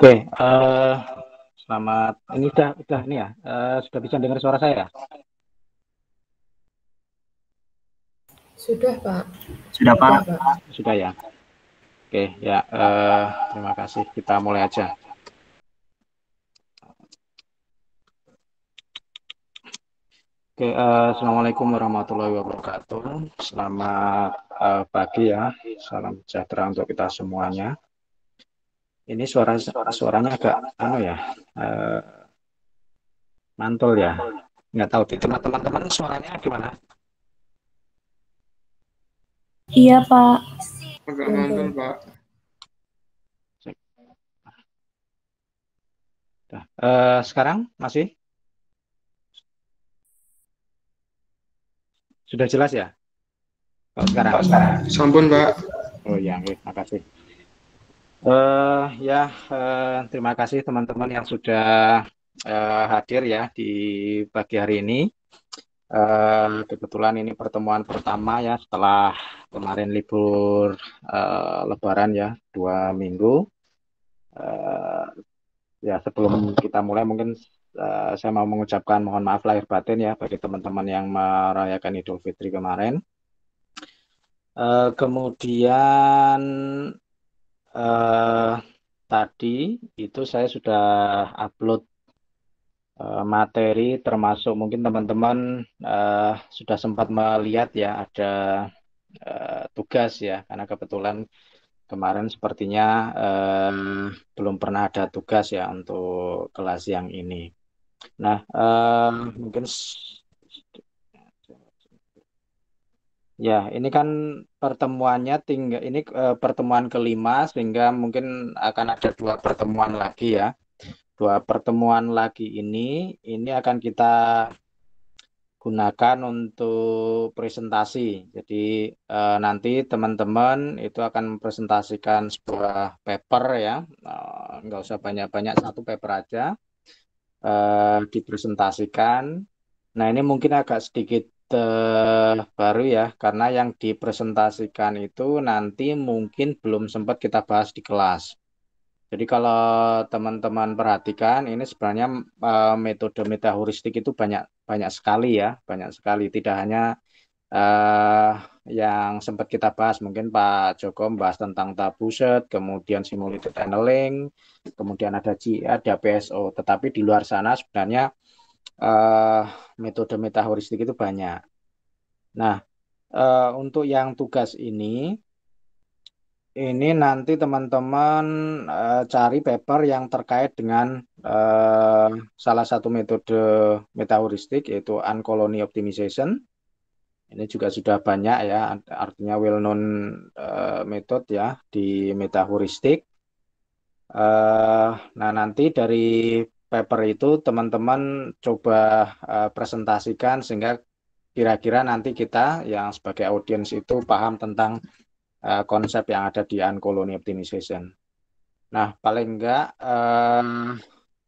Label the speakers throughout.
Speaker 1: Oke, okay, uh, eh, selamat. Ini sudah, sudah ini ya, uh, sudah bisa dengar suara saya? Sudah Pak. Sudah Pak. Sudah, Pak. sudah ya. Oke, okay, ya. Uh, terima kasih. Kita mulai aja. Oke, okay, uh, assalamualaikum warahmatullahi wabarakatuh. Selamat uh, pagi ya. Salam sejahtera untuk kita semuanya ini suara suara suaranya agak anu ya uh, mantul ya nggak tahu di teman-teman suaranya gimana iya pak agak mantul pak Uh, sekarang masih sudah jelas ya? Oh, sekarang, sekarang. Sampun, Pak. Oh ya, makasih. Uh, ya, uh, terima kasih teman-teman yang sudah uh, hadir ya di pagi hari ini. Uh, kebetulan ini pertemuan pertama ya setelah kemarin libur uh, Lebaran ya dua minggu. Uh, ya sebelum kita mulai mungkin uh, saya mau mengucapkan mohon maaf lahir batin ya bagi teman-teman yang merayakan Idul Fitri kemarin. Uh, kemudian eh, tadi itu saya sudah upload eh, materi termasuk mungkin teman-teman eh, sudah sempat melihat ya ada eh, tugas ya karena kebetulan kemarin sepertinya eh, belum pernah ada tugas ya untuk kelas yang ini. Nah, eh, mungkin Ya, ini kan pertemuannya tinggal ini e, pertemuan kelima sehingga mungkin akan ada dua pertemuan lagi ya. Dua pertemuan lagi ini ini akan kita gunakan untuk presentasi. Jadi e, nanti teman-teman itu akan mempresentasikan sebuah paper ya. Enggak eh, nggak usah banyak-banyak satu paper aja e, dipresentasikan. Nah, ini mungkin agak sedikit terbaru ya, karena yang dipresentasikan itu nanti mungkin belum sempat kita bahas di kelas. Jadi kalau teman-teman perhatikan, ini sebenarnya uh, metode metahoristik itu banyak banyak sekali ya, banyak sekali. Tidak hanya uh, yang sempat kita bahas, mungkin Pak Joko membahas tentang tabu set, kemudian simulated tunneling, kemudian ada GI, ada PSO. Tetapi di luar sana sebenarnya uh, metode metahoristik itu banyak. Nah, uh, untuk yang tugas ini, ini nanti teman-teman uh, cari paper yang terkait dengan uh, salah satu metode metahoristik yaitu uncolony optimization. Ini juga sudah banyak ya, artinya well-known uh, method ya di metahoristik. Uh, nah nanti dari paper itu teman-teman coba uh, presentasikan sehingga kira-kira nanti kita yang sebagai audiens itu paham tentang uh, konsep yang ada di uncolony optimization. Nah, paling enggak uh,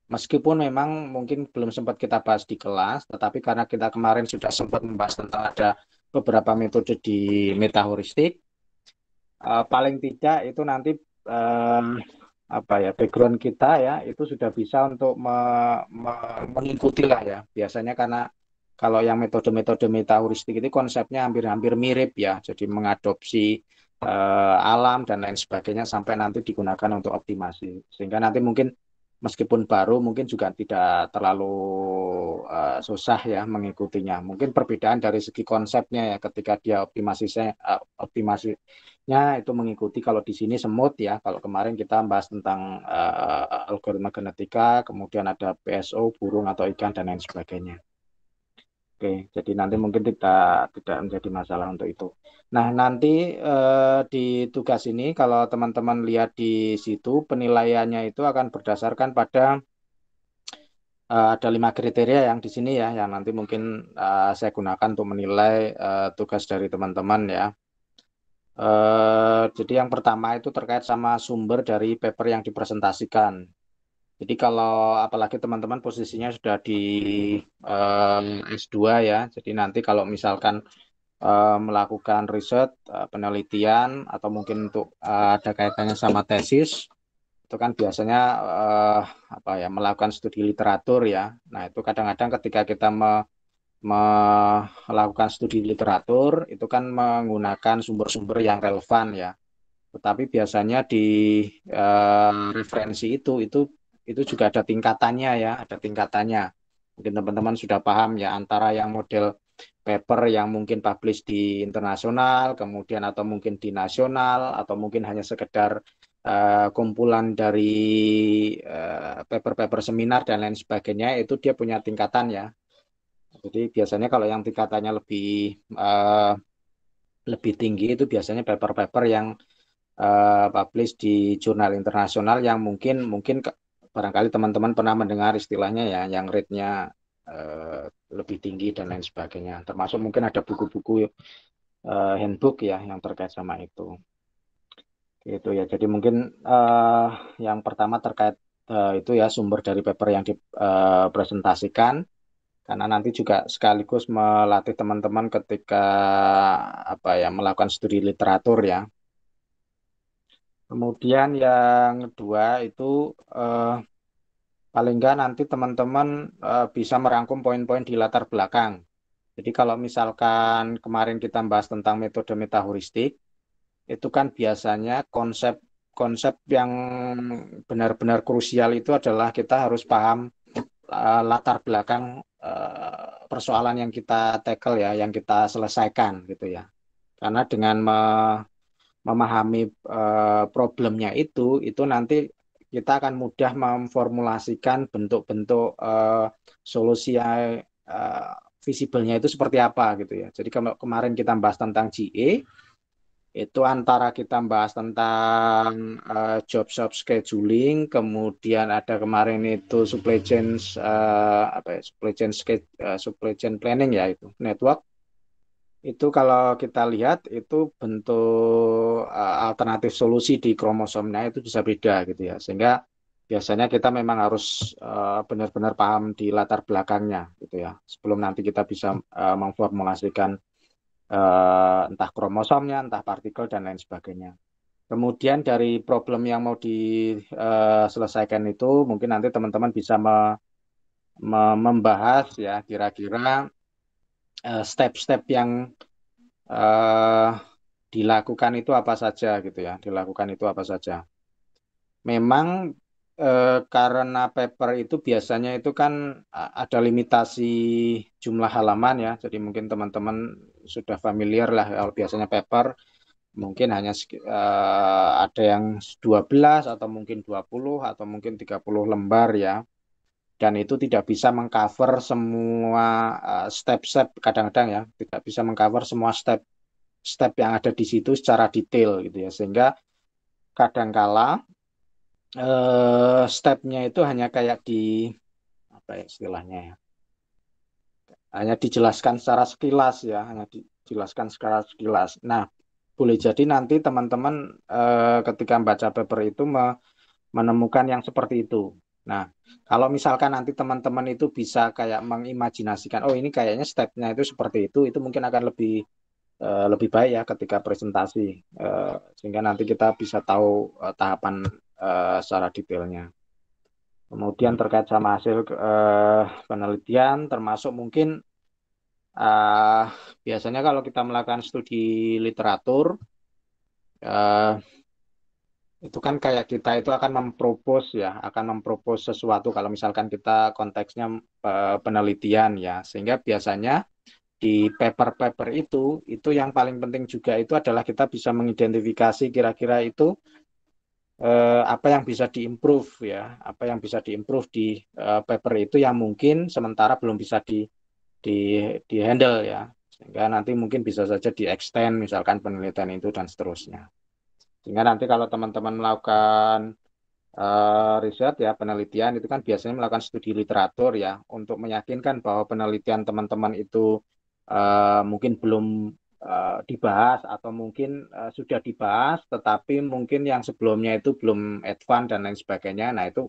Speaker 1: meskipun memang mungkin belum sempat kita bahas di kelas, tetapi karena kita kemarin sudah sempat membahas tentang ada beberapa metode di metahoristik, uh, paling tidak itu nanti uh, apa ya background kita ya itu sudah bisa untuk me, me, mengikuti lah ya biasanya karena kalau yang metode-metode metaheuristik itu konsepnya hampir-hampir mirip ya jadi mengadopsi uh, alam dan lain sebagainya sampai nanti digunakan untuk optimasi sehingga nanti mungkin meskipun baru mungkin juga tidak terlalu uh, susah ya mengikutinya. Mungkin perbedaan dari segi konsepnya ya ketika dia optimasinya uh, eh, optimasinya itu mengikuti kalau di sini semut ya. Kalau kemarin kita bahas tentang uh, algoritma genetika, kemudian ada PSO, burung atau ikan dan lain sebagainya. Oke, jadi nanti mungkin tidak tidak menjadi masalah untuk itu. Nah, nanti eh, di tugas ini kalau teman-teman lihat di situ penilaiannya itu akan berdasarkan pada eh, ada lima kriteria yang di sini ya, yang nanti mungkin eh, saya gunakan untuk menilai eh, tugas dari teman-teman ya. Eh, jadi yang pertama itu terkait sama sumber dari paper yang dipresentasikan. Jadi kalau apalagi teman-teman posisinya sudah di um, eh, S2 ya, jadi nanti kalau misalkan eh, melakukan riset, uh, penelitian, atau mungkin untuk uh, ada kaitannya sama tesis, itu kan biasanya uh, apa ya melakukan studi literatur ya. Nah itu kadang-kadang ketika kita me melakukan studi literatur itu kan menggunakan sumber-sumber yang relevan ya. Tetapi biasanya di uh, referensi itu itu itu juga ada tingkatannya ya, ada tingkatannya. Mungkin teman-teman sudah paham ya antara yang model paper yang mungkin publish di internasional, kemudian atau mungkin di nasional atau mungkin hanya sekedar Uh, kumpulan dari eh, paper-paper uh, seminar dan lain sebagainya itu dia punya tingkatan ya. Jadi biasanya kalau yang tingkatannya lebih uh, lebih tinggi itu biasanya paper-paper yang uh, publish di jurnal internasional yang mungkin mungkin barangkali teman-teman pernah mendengar istilahnya ya yang rate-nya uh, lebih tinggi dan lain sebagainya. Termasuk mungkin ada buku-buku eh, handbook ya yang terkait sama itu. itu ya. Jadi mungkin eh, yang pertama terkait eh, itu ya sumber dari paper yang dipresentasikan. Eh, karena nanti juga sekaligus melatih teman-teman ketika apa ya melakukan studi literatur ya Kemudian yang kedua itu eh, paling nggak nanti teman-teman eh, bisa merangkum poin-poin di latar belakang. Jadi kalau misalkan kemarin kita bahas tentang metode metahoristik, itu kan biasanya konsep konsep yang benar-benar krusial itu adalah kita harus paham eh, latar belakang eh, persoalan yang kita tackle ya, yang kita selesaikan gitu ya. Karena dengan me memahami uh, problemnya itu, itu nanti kita akan mudah memformulasikan bentuk-bentuk uh, solusi eh, visible-nya itu seperti apa gitu ya. Jadi kalau kemarin kita bahas tentang GE, itu antara kita bahas tentang uh, job shop scheduling, kemudian ada kemarin itu supply chain uh, apa ya, supply chain uh, supply chain planning ya itu network itu kalau kita lihat itu bentuk eh, alternatif solusi di kromosomnya itu bisa beda gitu ya sehingga biasanya kita memang harus eh, benar-benar paham di latar belakangnya gitu ya sebelum nanti kita bisa eh, memformulasikan entah kromosomnya entah partikel dan lain sebagainya kemudian dari problem yang mau diselesaikan itu mungkin nanti teman-teman bisa membahas ya kira-kira Eh, step-step yang uh, dilakukan itu apa saja gitu ya dilakukan itu apa saja memang eh, karena paper itu biasanya itu kan ada limitasi jumlah halaman ya jadi mungkin teman-teman sudah familiar lah kalau biasanya paper mungkin hanya eh, ada yang 12 atau mungkin 20 atau mungkin 30 lembar ya dan itu tidak bisa mengcover semua eh, step-step uh, kadang-kadang ya tidak bisa mengcover semua step step yang ada di situ secara detail gitu ya sehingga kadangkala uh, stepnya itu hanya kayak di apa ya istilahnya ya hanya dijelaskan secara sekilas ya hanya dijelaskan secara sekilas nah boleh jadi nanti teman-teman uh, ketika membaca paper itu menemukan yang seperti itu Nah, kalau misalkan nanti teman-teman itu bisa kayak mengimajinasikan, oh ini kayaknya stepnya itu seperti itu, itu mungkin akan lebih eh, lebih baik ya ketika presentasi, eh, sehingga nanti kita bisa tahu eh, tahapan secara detailnya. Kemudian terkait sama hasil penelitian, termasuk mungkin biasanya kalau kita melakukan studi literatur, itu kan kayak kita itu akan mempropos ya, akan mempropos sesuatu kalau misalkan kita konteksnya eh, penelitian ya, sehingga biasanya di paper-paper itu, itu yang paling penting juga itu adalah kita bisa mengidentifikasi kira-kira itu eh, apa yang bisa diimprove ya, apa yang bisa diimprove di eh, paper itu yang mungkin sementara belum bisa di di di handle ya, sehingga nanti mungkin bisa saja di extend misalkan penelitian itu dan seterusnya. Sehingga nanti kalau teman-teman melakukan uh, riset ya penelitian itu kan biasanya melakukan studi literatur ya untuk meyakinkan bahwa penelitian teman-teman itu uh, mungkin belum uh, dibahas atau mungkin uh, sudah dibahas tetapi mungkin yang sebelumnya itu belum advance dan lain sebagainya. Nah, itu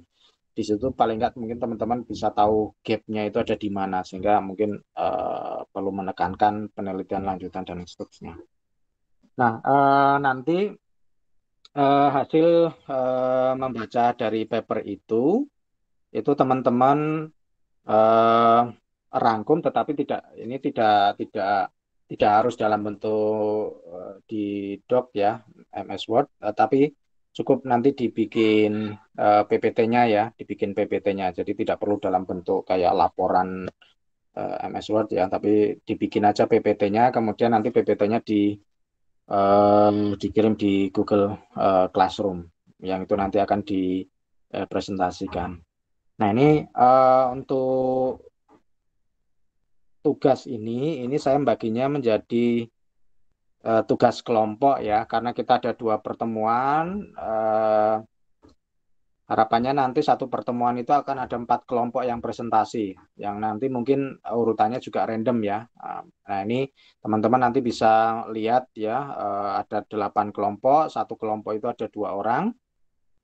Speaker 1: di situ paling nggak mungkin teman-teman bisa tahu gapnya itu ada di mana sehingga mungkin uh, perlu menekankan penelitian lanjutan dan seterusnya. Nah, uh, nanti uh, hasil uh, membaca dari paper itu, itu teman-teman uh, rangkum, tetapi tidak ini tidak tidak tidak harus dalam bentuk uh, di doc ya MS Word, uh, tapi cukup nanti dibikin uh, PPT-nya ya, dibikin PPT-nya. Jadi tidak perlu dalam bentuk kayak laporan uh, MS Word ya, tapi dibikin aja PPT-nya, kemudian nanti PPT-nya di uh, dikirim di Google uh, Classroom yang itu nanti akan dipresentasikan. Nah ini uh, untuk tugas ini, ini saya membaginya menjadi uh, tugas kelompok ya, karena kita ada dua pertemuan. Uh, Harapannya nanti satu pertemuan itu akan ada empat kelompok yang presentasi, yang nanti mungkin urutannya juga random ya. Ah, nah ini teman-teman nanti bisa lihat ya, eh, ada delapan kelompok, satu kelompok itu ada dua orang.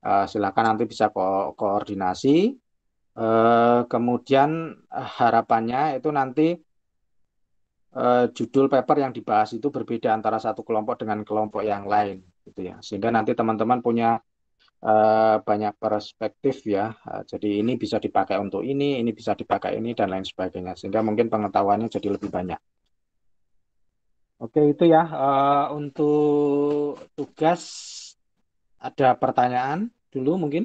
Speaker 1: Eh, silakan nanti bisa ko koordinasi. Eh, kemudian harapannya itu nanti judul paper yang dibahas itu berbeda antara satu kelompok dengan kelompok yang lain, gitu ya. Sehingga nanti teman-teman punya Eh, banyak perspektif ya. Eh, jadi ini bisa dipakai untuk ini, ini bisa dipakai ini dan lain sebagainya sehingga mungkin pengetahuannya jadi lebih banyak. Oke, itu ya eh, untuk tugas ada pertanyaan dulu mungkin?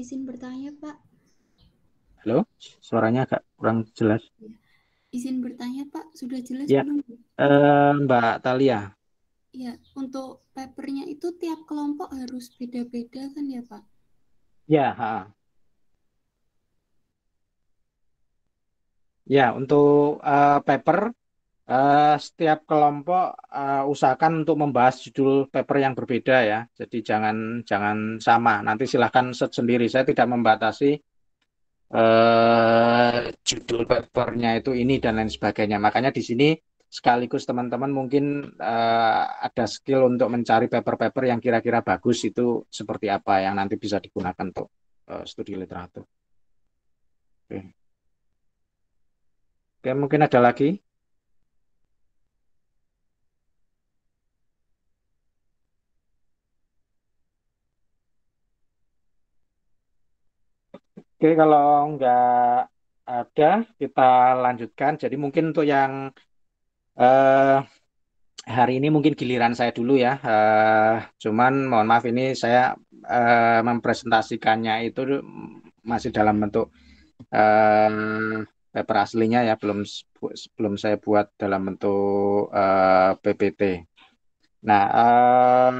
Speaker 1: Izin bertanya, Pak. Halo, suaranya agak kurang jelas. Iya. Izin bertanya, Pak. Sudah jelas ya. belum? Uh, Mbak Talia, Ya, untuk papernya itu tiap kelompok harus beda-beda kan ya, Pak? Ya, ha. Ya, untuk uh, paper uh, setiap kelompok uh, usahakan untuk membahas judul paper yang berbeda ya. Jadi jangan jangan sama. Nanti silahkan set sendiri. Saya tidak membatasi uh, judul papernya itu ini dan lain sebagainya. Makanya di sini sekaligus teman-teman mungkin uh, ada skill untuk mencari paper-paper yang kira-kira bagus itu seperti apa yang nanti bisa digunakan untuk uh, studi literatur. Oke. Oke, mungkin ada lagi? Oke, kalau nggak ada, kita lanjutkan. Jadi mungkin untuk yang Uh, hari ini mungkin giliran saya dulu ya. Uh, cuman mohon maaf ini saya uh, mempresentasikannya itu masih dalam bentuk uh, paper aslinya ya, belum belum saya buat dalam bentuk uh, PPT. Nah, uh,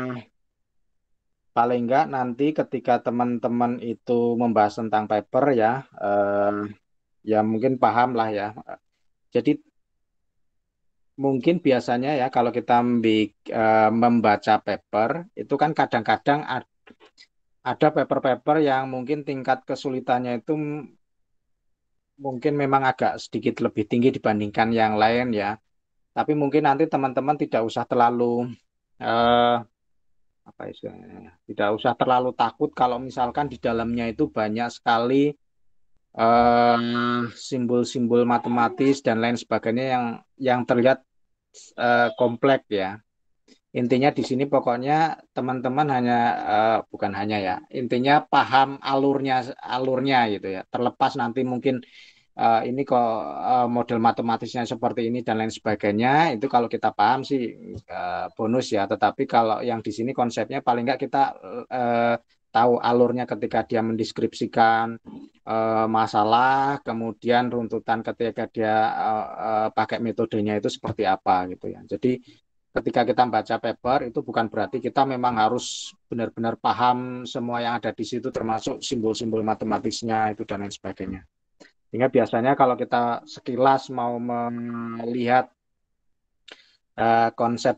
Speaker 1: paling enggak nanti ketika teman-teman itu membahas tentang paper ya, uh, ya mungkin paham lah ya. Jadi mungkin biasanya ya kalau kita eh, membaca paper itu kan kadang-kadang ada paper-paper yang mungkin tingkat kesulitannya itu mungkin memang agak sedikit lebih tinggi dibandingkan yang lain ya. Tapi mungkin nanti teman-teman tidak usah terlalu eh, apa istilahnya, tidak usah terlalu takut kalau misalkan di dalamnya itu banyak sekali eh, simbol-simbol eh, matematis dan lain sebagainya yang yang terlihat Eh, komplek ya. Intinya di sini pokoknya teman-teman hanya uh, bukan hanya ya, intinya paham alurnya alurnya gitu ya. Terlepas nanti mungkin uh, ini kok uh, model matematisnya seperti ini dan lain sebagainya itu kalau kita paham sih uh, bonus ya tetapi kalau yang di sini konsepnya paling nggak kita uh, tahu alurnya ketika dia mendeskripsikan uh, masalah, kemudian runtutan ketika dia uh, uh, pakai metodenya itu seperti apa gitu ya. Jadi ketika kita baca paper itu bukan berarti kita memang harus benar-benar paham semua yang ada di situ termasuk simbol-simbol matematisnya itu dan lain sebagainya. Sehingga biasanya kalau kita sekilas mau melihat uh, konsep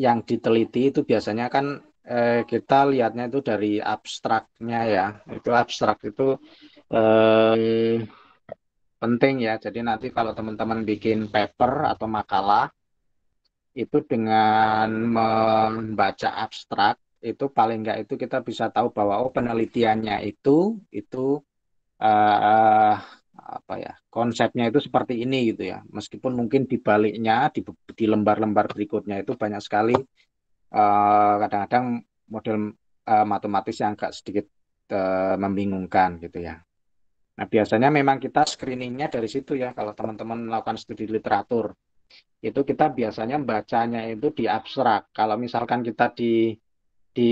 Speaker 1: yang diteliti itu biasanya kan eh, kita lihatnya itu dari abstraknya ya. Itu abstrak itu eh, penting ya. Jadi nanti kalau teman-teman bikin paper atau makalah itu dengan membaca abstrak itu paling nggak itu kita bisa tahu bahwa oh penelitiannya itu itu eh, apa ya konsepnya itu seperti ini gitu ya meskipun mungkin dibaliknya di, di lembar-lembar berikutnya itu banyak sekali Eh, kadang-kadang uh, model uh, matematis yang agak sedikit uh, membingungkan gitu ya. Nah biasanya memang kita screeningnya dari situ ya kalau teman-teman melakukan studi literatur itu kita biasanya bacanya itu di abstrak. Kalau misalkan kita di di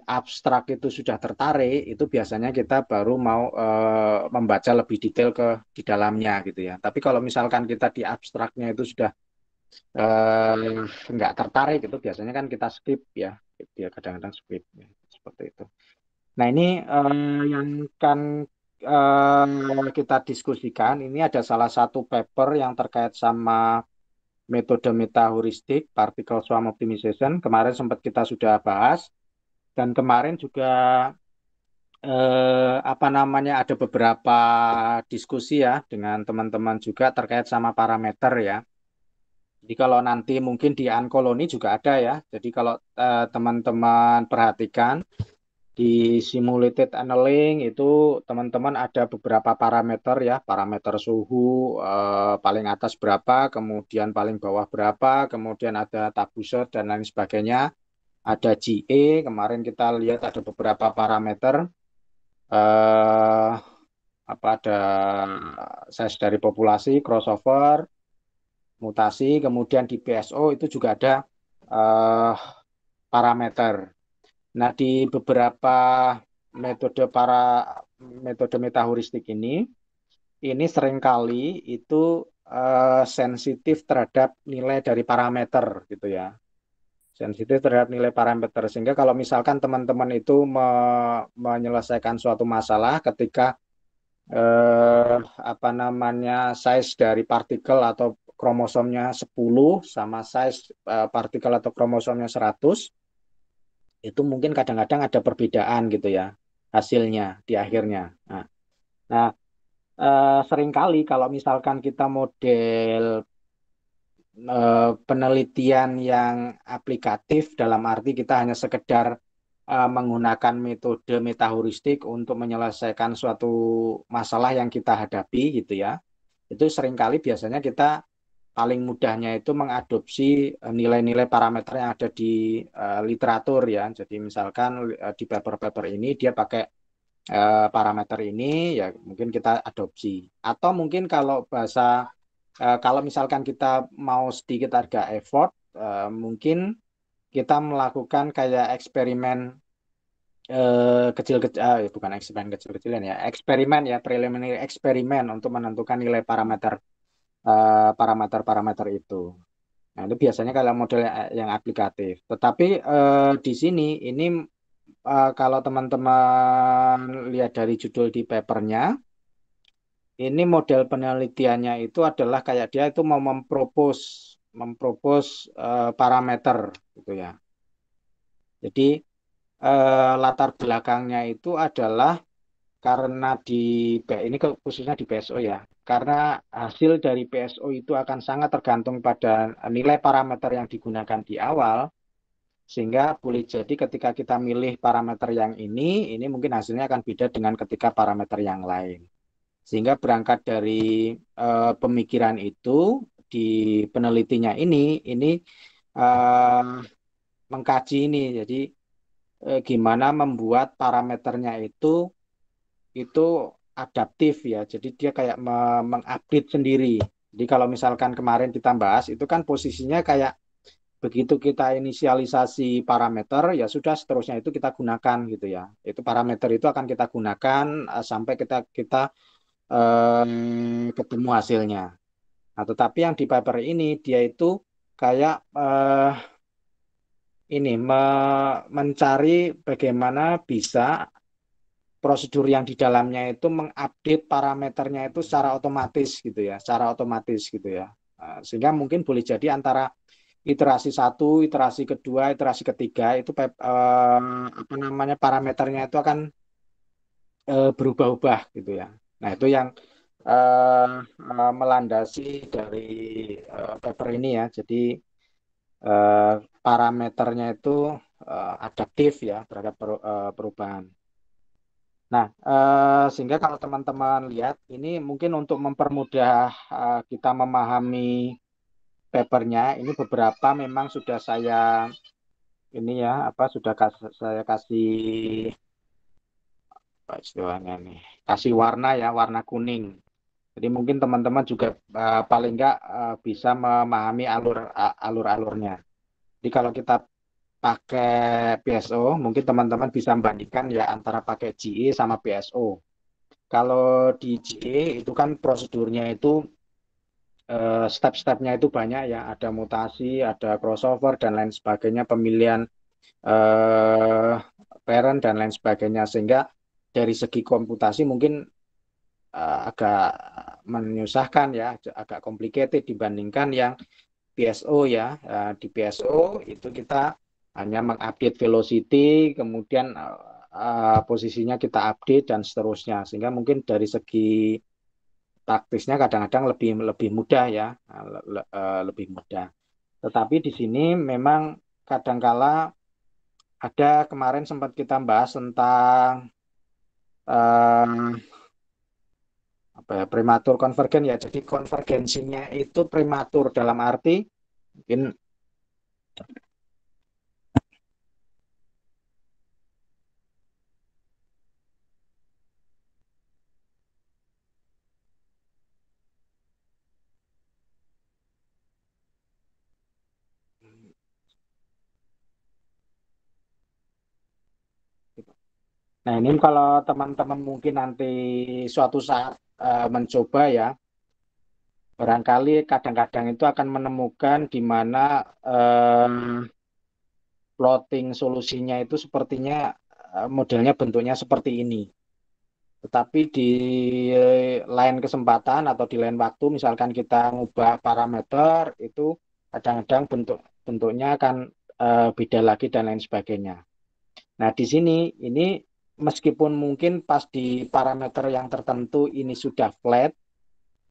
Speaker 1: abstrak itu sudah tertarik, itu biasanya kita baru mau e, membaca lebih detail ke di dalamnya gitu ya. Tapi kalau misalkan kita di abstraknya itu sudah eh, nggak tertarik itu biasanya kan kita skip ya dia kadang-kadang skip ya. seperti itu nah ini eh, yang kan eh, kita diskusikan ini ada salah satu paper yang terkait sama metode heuristik particle swarm optimization kemarin sempat kita sudah bahas dan kemarin juga eh, apa namanya ada beberapa diskusi ya dengan teman-teman juga terkait sama parameter ya jadi kalau nanti mungkin di Ankoloni juga ada ya. Jadi kalau eh, teman-teman uh, perhatikan di simulated annealing itu teman-teman ada beberapa parameter ya, parameter suhu uh, paling atas berapa, kemudian paling bawah berapa, kemudian ada tabuser dan lain sebagainya. Ada GE, kemarin kita lihat ada beberapa parameter. Eh, apa ada size dari populasi, crossover, mutasi, kemudian di PSO itu juga ada uh, parameter. Nah, di beberapa metode para metode metahoristik ini ini seringkali itu uh, sensitif terhadap nilai dari parameter gitu ya. Sensitif terhadap nilai parameter sehingga kalau misalkan teman-teman itu me menyelesaikan suatu masalah ketika eh, apa namanya size dari partikel atau kromosomnya 10 sama size uh, partikel atau kromosomnya 100 itu mungkin kadang-kadang ada perbedaan gitu ya hasilnya di akhirnya. Nah, nah eh, seringkali kalau misalkan kita model eh, penelitian yang aplikatif dalam arti kita hanya sekedar eh, menggunakan metode metaheuristik untuk menyelesaikan suatu masalah yang kita hadapi gitu ya. Itu seringkali biasanya kita paling mudahnya itu mengadopsi eh, nilai-nilai parameter yang ada di uh, literatur ya. Jadi misalkan uh, di paper-paper ini dia pakai uh, parameter ini ya mungkin kita adopsi. Atau mungkin kalau bahasa uh, kalau misalkan kita mau sedikit harga effort uh, mungkin kita melakukan kayak eksperimen kecil kecil kecil uh, ah, ya bukan eksperimen kecil-kecilan ya eksperimen ya preliminary eksperimen untuk menentukan nilai parameter Eh, parameter-parameter uh, itu. Nah, itu biasanya kalau model yang aplikatif. Tetapi uh, di sini ini uh, kalau teman-teman lihat dari judul di papernya, ini model penelitiannya itu adalah kayak dia itu mau mempropos mempropos uh, parameter gitu ya. Jadi uh, latar belakangnya itu adalah karena di ini khususnya di PSO ya karena hasil dari PSO itu akan sangat tergantung pada nilai parameter yang digunakan di awal sehingga boleh jadi ketika kita milih parameter yang ini ini mungkin hasilnya akan beda dengan ketika parameter yang lain sehingga berangkat dari e, pemikiran itu di penelitinya ini ini e, mengkaji ini jadi e, gimana membuat parameternya itu itu adaptif ya. Jadi dia kayak mengupdate sendiri. Jadi kalau misalkan kemarin kita bahas itu kan posisinya kayak begitu kita inisialisasi parameter ya sudah seterusnya itu kita gunakan gitu ya. Itu parameter itu akan kita gunakan eh, sampai kita kita eh, ketemu hasilnya. Nah, tetapi yang di paper ini dia itu kayak eh, ini me mencari bagaimana bisa prosedur yang di dalamnya itu mengupdate parameternya itu secara otomatis gitu ya, secara otomatis gitu ya. Nah, sehingga mungkin boleh jadi antara iterasi satu, iterasi kedua, iterasi ketiga itu eh, apa namanya parameternya itu akan eh, berubah-ubah gitu ya. Nah itu yang eh, melandasi dari paper ini ya. Jadi parameternya itu adaptif ya terhadap perubahan. Nah, eh, sehingga kalau teman-teman lihat ini mungkin untuk mempermudah eh, kita memahami papernya, ini beberapa memang sudah saya ini ya apa sudah kas, saya kasih apa istilahnya nih kasih warna ya warna kuning. Jadi mungkin teman-teman juga eh, paling enggak eh, bisa memahami alur alur alurnya. Jadi kalau kita pakai PSO, mungkin teman-teman bisa membandingkan ya antara pakai GE sama PSO. Kalau di GE itu kan prosedurnya itu eh, step-stepnya itu banyak ya, ada mutasi, ada crossover dan lain sebagainya, pemilihan eh, parent dan lain sebagainya sehingga dari segi komputasi mungkin eh, agak menyusahkan ya, agak complicated dibandingkan yang PSO ya. Eh, di PSO itu kita hanya mengupdate velocity kemudian uh, posisinya kita update dan seterusnya sehingga mungkin dari segi taktisnya kadang-kadang lebih lebih mudah ya nah, le, uh, lebih mudah tetapi di sini memang kadangkala ada kemarin sempat kita bahas tentang uh, apa ya prematur konvergen ya jadi konvergensinya itu prematur dalam arti mungkin Nah ini kalau teman-teman mungkin nanti suatu saat e, mencoba ya, barangkali kadang-kadang itu akan menemukan di mana e, plotting solusinya itu sepertinya eh, modelnya bentuknya seperti ini. Tetapi di lain kesempatan atau di lain waktu, misalkan kita ubah parameter itu kadang-kadang bentuk bentuknya akan beda lagi dan lain sebagainya. Nah di sini ini meskipun mungkin pas di parameter yang tertentu ini sudah flat,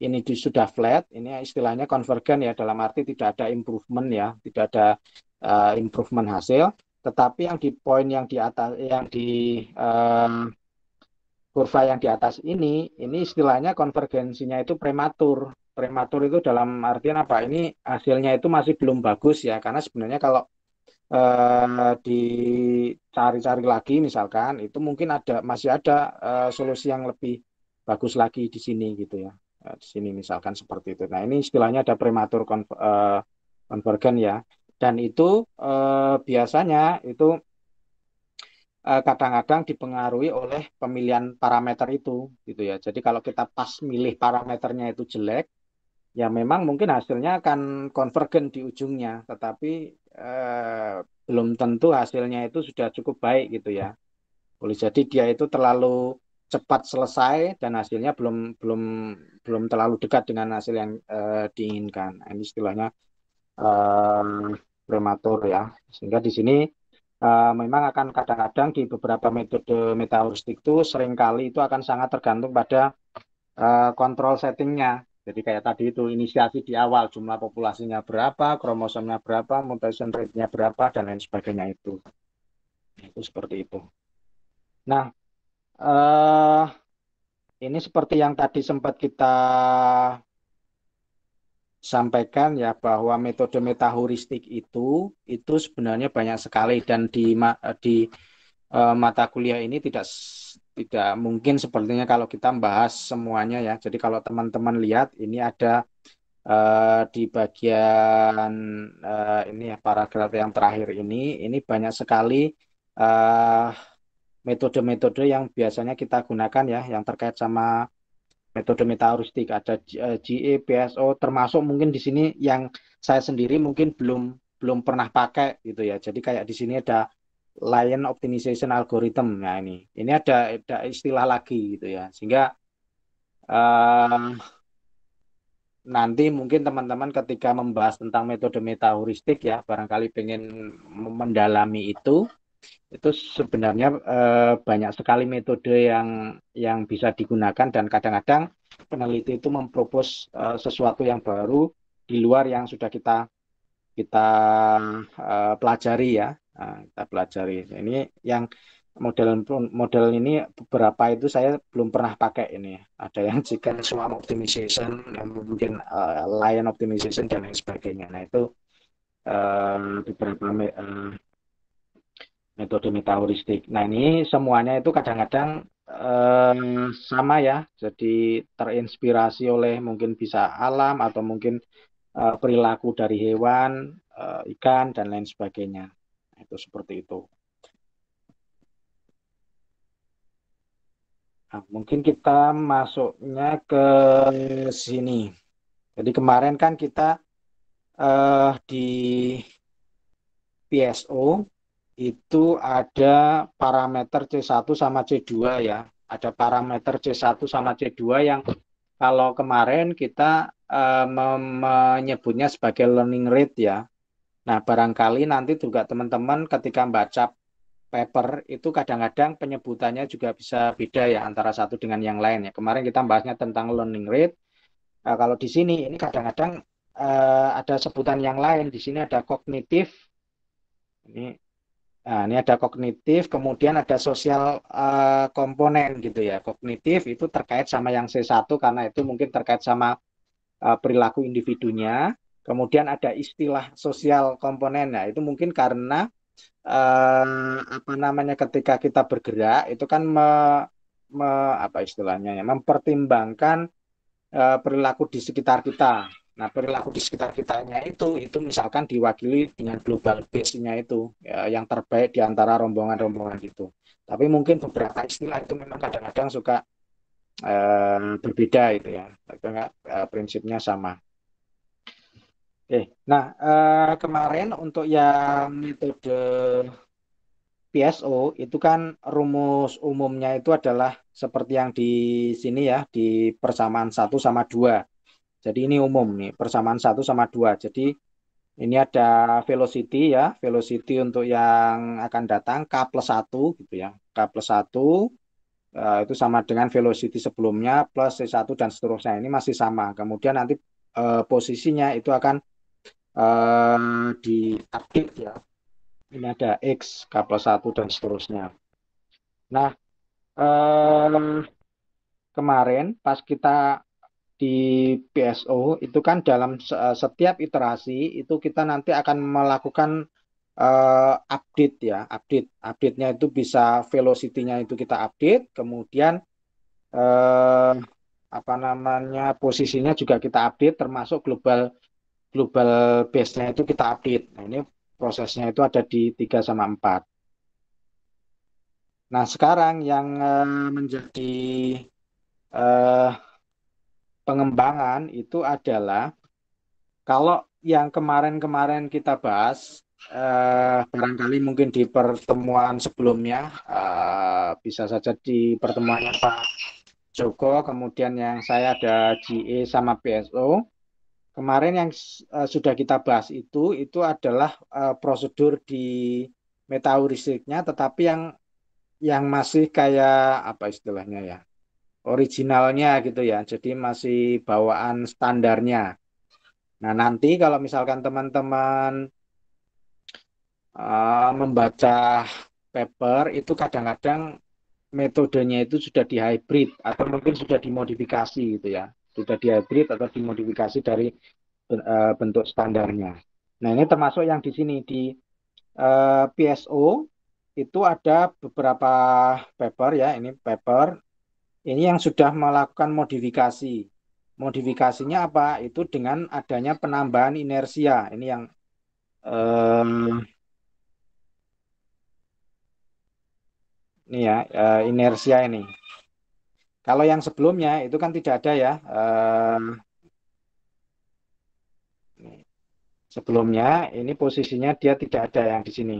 Speaker 1: ini sudah flat, ini istilahnya konvergen ya dalam arti tidak ada improvement ya, tidak ada uh, improvement hasil. Tetapi yang di poin yang di atas, yang di uh, kurva yang di atas ini, ini istilahnya konvergensinya itu prematur. Prematur itu dalam artian apa? Ini hasilnya itu masih belum bagus ya, karena sebenarnya kalau uh, dicari-cari lagi misalkan itu mungkin ada masih ada uh, solusi yang lebih bagus lagi di sini gitu ya uh, di sini misalkan seperti itu nah ini istilahnya ada prematur konvergen uh, ya dan itu uh, biasanya itu kadang-kadang dipengaruhi oleh pemilihan parameter itu gitu ya. Jadi kalau kita pas milih parameternya itu jelek, ya memang mungkin hasilnya akan konvergen di ujungnya, tetapi Eh, belum tentu hasilnya itu sudah cukup baik gitu ya. Boleh jadi dia itu terlalu cepat selesai dan hasilnya belum belum belum terlalu dekat dengan hasil yang eh, diinginkan. Nah, ini istilahnya eh, prematur ya. Sehingga di sini memang akan kadang-kadang di beberapa metode metaheuristik itu seringkali itu akan sangat tergantung pada kontrol settingnya jadi kayak tadi itu inisiasi di awal jumlah populasinya berapa, kromosomnya berapa, mutation rate-nya berapa dan lain sebagainya itu. Itu seperti itu. Nah, eh, ini seperti yang tadi sempat kita sampaikan ya bahwa metode metahuristik itu itu sebenarnya banyak sekali dan di di eh, mata kuliah ini tidak tidak mungkin sepertinya kalau kita membahas semuanya ya. Jadi kalau teman-teman lihat ini ada uh, di bagian uh, ini ya paragraf yang terakhir ini, ini banyak sekali metode eh, metode-metode yang biasanya kita gunakan ya, yang terkait sama metode metaheuristik ada GE, PSO, termasuk mungkin di sini yang saya sendiri mungkin belum belum pernah pakai gitu ya. Jadi kayak di sini ada Lion Optimization Algorithm. Nah ini, ini ada, ada istilah lagi gitu ya. Sehingga uh, nanti mungkin teman-teman ketika membahas tentang metode heuristik ya, barangkali pengen mendalami itu, itu sebenarnya eh, banyak sekali metode yang yang bisa digunakan dan kadang-kadang peneliti itu mempropos eh, sesuatu yang baru di luar yang sudah kita kita eh, pelajari ya. Nah, kita pelajari. Nah, ini yang model model ini beberapa itu saya belum pernah pakai ini. Ada yang chicken swarm optimization, yang mungkin uh, lion optimization dan lain sebagainya. Nah itu uh, beberapa uh, metode metaheuristik. Nah ini semuanya itu kadang-kadang uh, sama ya. Jadi terinspirasi oleh mungkin bisa alam atau mungkin uh, perilaku dari hewan, uh, ikan dan lain sebagainya gitu seperti itu. Nah, mungkin kita masuknya ke sini. Jadi kemarin kan kita uh, di PSO itu ada parameter C1 sama C2 ya. Ada parameter C1 sama C2 yang kalau kemarin kita uh, menyebutnya sebagai learning rate ya. Nah, barangkali nanti juga teman-teman ketika membaca paper itu kadang-kadang penyebutannya juga bisa beda ya antara satu dengan yang lain ya. Kemarin kita bahasnya tentang learning rate. Nah, kalau di sini ini kadang-kadang eh, ada sebutan yang lain. Di sini ada kognitif. Ini Nah, ini ada kognitif, kemudian ada sosial eh, komponen gitu ya. Kognitif itu terkait sama yang C1 karena itu mungkin terkait sama eh, perilaku individunya. Kemudian ada istilah sosial komponen. Nah, itu mungkin karena eh, apa namanya ketika kita bergerak itu kan me, me, apa istilahnya ya, mempertimbangkan eh, perilaku di sekitar kita. Nah, perilaku di sekitar kitanya itu, itu misalkan diwakili dengan global base-nya itu, ya, yang terbaik di antara rombongan-rombongan itu. Tapi mungkin beberapa istilah itu memang kadang-kadang suka eh, berbeda itu ya, tapi enggak, eh, prinsipnya sama. Oke, nah uh, kemarin untuk yang metode PSO itu kan rumus umumnya itu adalah seperti yang di sini ya di persamaan satu sama dua. Jadi ini umum nih persamaan satu sama dua. Jadi ini ada velocity ya, velocity untuk yang akan datang K plus satu gitu ya. K plus satu uh, itu sama dengan velocity sebelumnya plus C1 dan seterusnya. Ini masih sama. Kemudian nanti uh, posisinya itu akan Eh, di update ya. Ini ada X, K plus 1, dan seterusnya. Nah, eh, kemarin pas kita di PSO itu kan dalam eh, setiap iterasi itu kita nanti akan melakukan eh, update ya update update-nya itu bisa velocity-nya itu kita update kemudian eh, apa namanya posisinya juga kita update termasuk global global base-nya itu kita update. Nah, ini prosesnya itu ada di 3 sama 4. Nah, sekarang yang eh, menjadi eh, pengembangan itu adalah kalau yang kemarin-kemarin kita bahas eh, barangkali mungkin di pertemuan sebelumnya eh, bisa saja di pertemuannya Pak Joko kemudian yang saya ada GE sama PSO Kemarin yang uh, sudah kita bahas itu itu adalah uh, prosedur di metauristiknya tetapi yang yang masih kayak apa istilahnya ya originalnya gitu ya jadi masih bawaan standarnya nah nanti kalau misalkan teman-teman uh, membaca paper itu kadang-kadang metodenya itu sudah di hybrid atau mungkin sudah dimodifikasi gitu ya sudah dihybrid atau dimodifikasi dari eh, bentuk standarnya. Nah ini termasuk yang di sini di eh, PSO itu ada beberapa paper ya ini paper ini yang sudah melakukan modifikasi. Modifikasinya apa? Itu dengan adanya penambahan inersia. Ini yang um, ini ya uh, inersia ini kalau yang sebelumnya itu kan tidak ada ya. Eh, sebelumnya ini posisinya dia tidak ada yang di sini.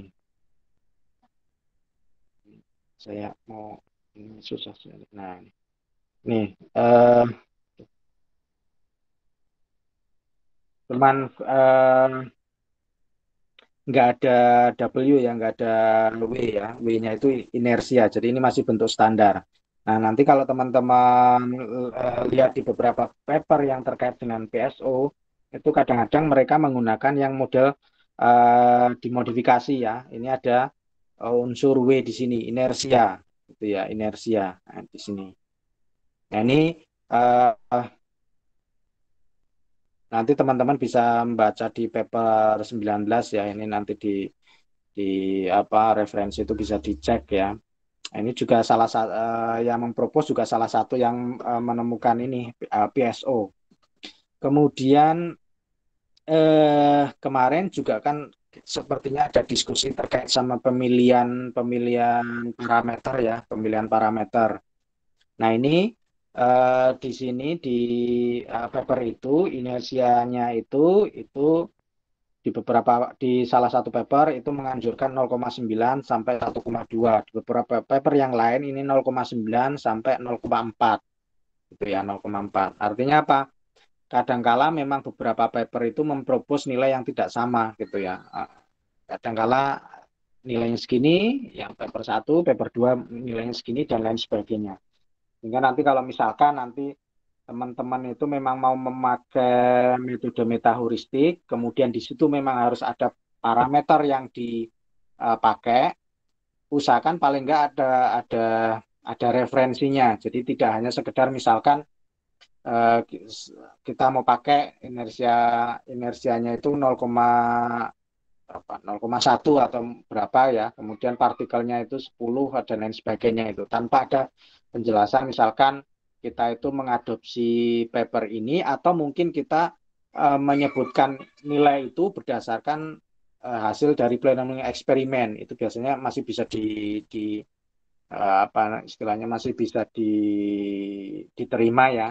Speaker 1: Saya mau ini susah sekali. Nah, ini. nih eh, cuman eh, nggak ada W ya, nggak ada W ya. W-nya itu inersia. Jadi ini masih bentuk standar. Nah, nanti kalau teman-teman eh, lihat di beberapa paper yang terkait dengan PSO, itu kadang-kadang mereka menggunakan yang model uh, dimodifikasi ya. Ini ada eh, unsur W di sini, inersia, itu ya, inersia nah, di sini. Nah, ini uh, nanti teman-teman bisa membaca di paper 19 ya. Ini nanti di di apa referensi itu bisa dicek ya. Nah, ini juga salah satu uh, eh, yang mempropos juga salah satu yang uh, menemukan ini uh, eh, PSO. Kemudian eh, kemarin juga kan sepertinya ada diskusi terkait sama pemilihan pemilihan parameter ya pemilihan parameter. Nah ini uh, di sini di uh, paper itu inisianya itu itu di beberapa di salah satu paper itu menganjurkan 0,9 sampai 1,2 di beberapa paper yang lain ini 0,9 sampai 0,4 itu ya 0,4 artinya apa kadangkala memang beberapa paper itu mempropos nilai yang tidak sama gitu ya ah, kadangkala nilainya segini yang paper satu, paper dua nilainya segini dan lain sebagainya sehingga nanti kalau misalkan nanti teman-teman itu memang mau memakai metode metahoristik, kemudian di situ memang harus ada parameter yang dipakai. E, Usahakan paling enggak ada ada ada referensinya. Jadi tidak hanya sekedar misalkan e, kita mau pakai inersia inersianya itu 0, 0,1 atau berapa ya kemudian partikelnya itu 10 dan lain sebagainya itu tanpa ada penjelasan misalkan kita itu mengadopsi paper ini atau mungkin kita uh, menyebutkan nilai itu berdasarkan uh, hasil dari planning eksperimen itu biasanya masih bisa di, di uh, apa istilahnya masih bisa di, diterima ya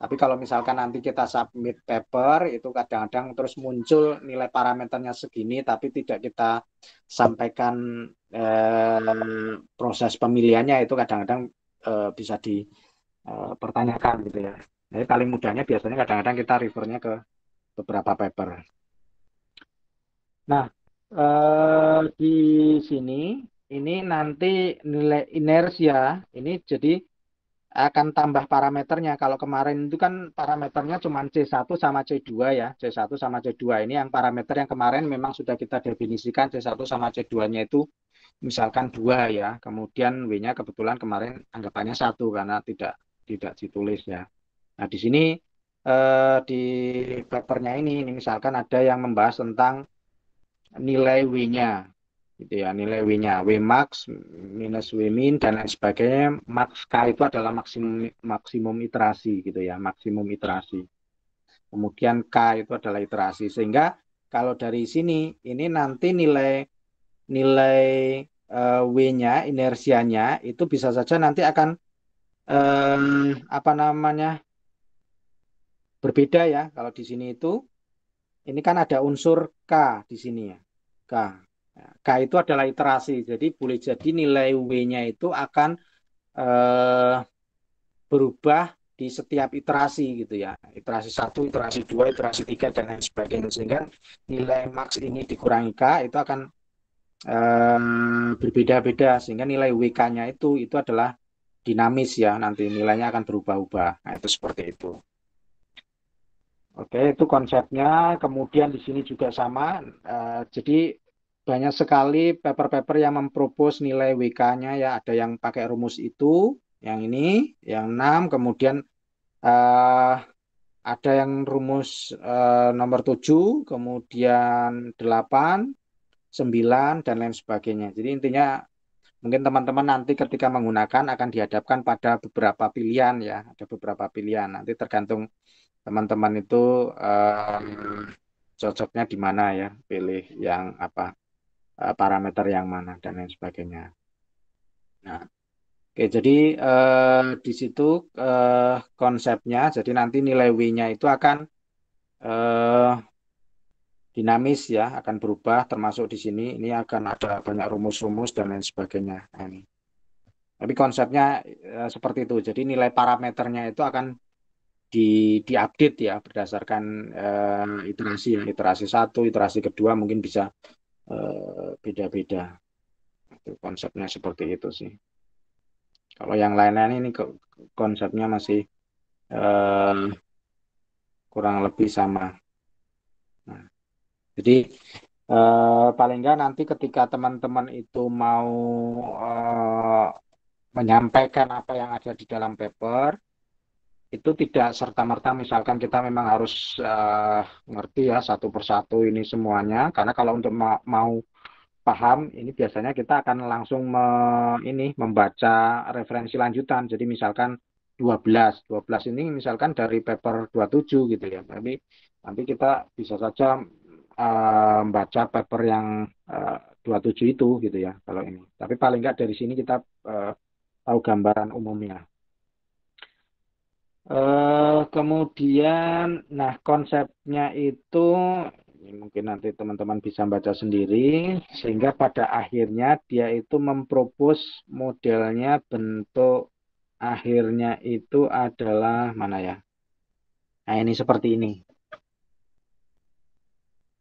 Speaker 1: tapi kalau misalkan nanti kita submit paper itu kadang-kadang terus muncul nilai parameternya segini tapi tidak kita sampaikan eh, proses pemilihannya itu kadang-kadang eh, bisa di Eh, pertanyakan gitu ya. Jadi paling mudahnya biasanya kadang-kadang kita refernya ke beberapa paper. Nah, eh, di sini ini nanti nilai inersia ini jadi akan tambah parameternya. Kalau kemarin itu kan parameternya cuma C1 sama C2 ya. C1 sama C2 ini yang parameter yang kemarin memang sudah kita definisikan C1 sama C2-nya itu misalkan dua ya. Kemudian W-nya kebetulan kemarin anggapannya satu karena tidak tidak ditulis ya. Nah di sini eh, di papernya ini, ini misalkan ada yang membahas tentang nilai W-nya, gitu ya nilai W-nya, W max minus W min dan lain sebagainya. Max K itu adalah maksimum maksimum iterasi gitu ya, maksimum iterasi. Kemudian K itu adalah iterasi sehingga kalau dari sini ini nanti nilai nilai uh, W-nya, inersianya itu bisa saja nanti akan um, apa namanya berbeda ya kalau di sini itu ini kan ada unsur k di sini ya k ya, k itu adalah iterasi jadi boleh jadi nilai w-nya itu akan uh, berubah di setiap iterasi gitu ya iterasi satu iterasi dua iterasi tiga dan lain sebagainya sehingga nilai max ini dikurangi k itu akan um, berbeda-beda sehingga nilai WK-nya itu itu adalah dinamis ya nanti nilainya akan berubah-ubah. Nah, itu seperti itu. Oke, itu konsepnya. Kemudian di sini juga sama. Uh, jadi banyak sekali paper-paper yang mempropos nilai WK-nya ya. Ada yang pakai rumus itu, yang ini, yang 6, kemudian uh, ada yang rumus uh, nomor 7, kemudian 8, 9 dan lain sebagainya. Jadi intinya Mungkin teman-teman nanti ketika menggunakan akan dihadapkan pada beberapa pilihan ya, ada beberapa pilihan. Nanti tergantung teman-teman itu cocoknya di mana ya, pilih yang apa uh, parameter yang mana dan lain sebagainya. Nah, Oke, jadi uh, di situ uh, konsepnya, jadi nanti nilai W-nya itu akan uh, dinamis ya akan berubah termasuk di sini ini akan ada banyak rumus-rumus dan lain sebagainya nah, ini tapi konsepnya eh, seperti itu jadi nilai parameternya itu akan di diupdate ya berdasarkan eh, iterasi ya iterasi satu iterasi kedua mungkin bisa eh, beda-beda eh, konsepnya seperti itu sih kalau yang lain-lain ini konsepnya masih eh, kurang lebih sama jadi uh, paling nggak nanti ketika teman-teman itu mau uh, menyampaikan apa yang ada di dalam paper itu tidak serta merta misalkan kita memang harus uh, ngerti ya satu persatu ini semuanya karena kalau untuk ma mau paham ini biasanya kita akan langsung me ini membaca referensi lanjutan jadi misalkan 12 12 ini misalkan dari paper 27 gitu ya tapi nanti kita bisa saja uh, paper yang eh, uh, 27 itu gitu ya kalau ini. Tapi paling enggak dari sini kita uh, tahu gambaran umumnya. Uh, kemudian, nah konsepnya itu mungkin nanti teman-teman bisa baca sendiri, sehingga pada akhirnya dia itu mempropos modelnya bentuk akhirnya itu adalah mana ya? Nah ini seperti ini.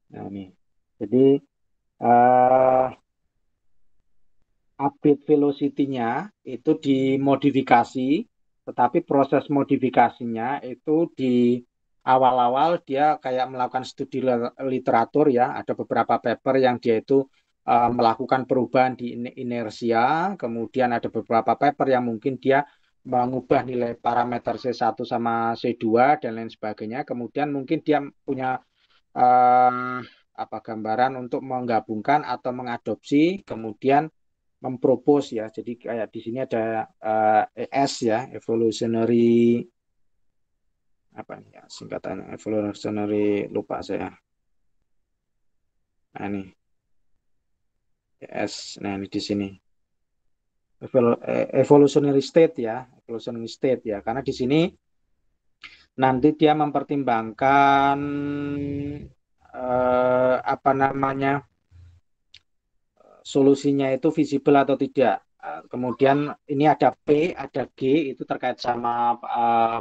Speaker 1: Nah ini, jadi uh, update velocity-nya itu dimodifikasi, tetapi proses modifikasinya itu di awal-awal dia kayak melakukan studi literatur ya, ada beberapa paper yang dia itu uh, melakukan perubahan di inersia, kemudian ada beberapa paper yang mungkin dia mengubah nilai parameter C1 sama C2 dan lain sebagainya. Kemudian mungkin dia punya eh, apa gambaran untuk menggabungkan atau mengadopsi kemudian mempropos ya. Jadi kayak di sini ada eh, ES ya, evolutionary apa ya singkatan evolutionary lupa saya. Nah, ini ES. Nah, ini di sini eh, evolutionary state ya, evolutionary state ya. Karena di sini nanti dia mempertimbangkan eh, apa namanya solusinya itu visible atau tidak. Eh, kemudian ini ada P, ada G itu terkait sama eh,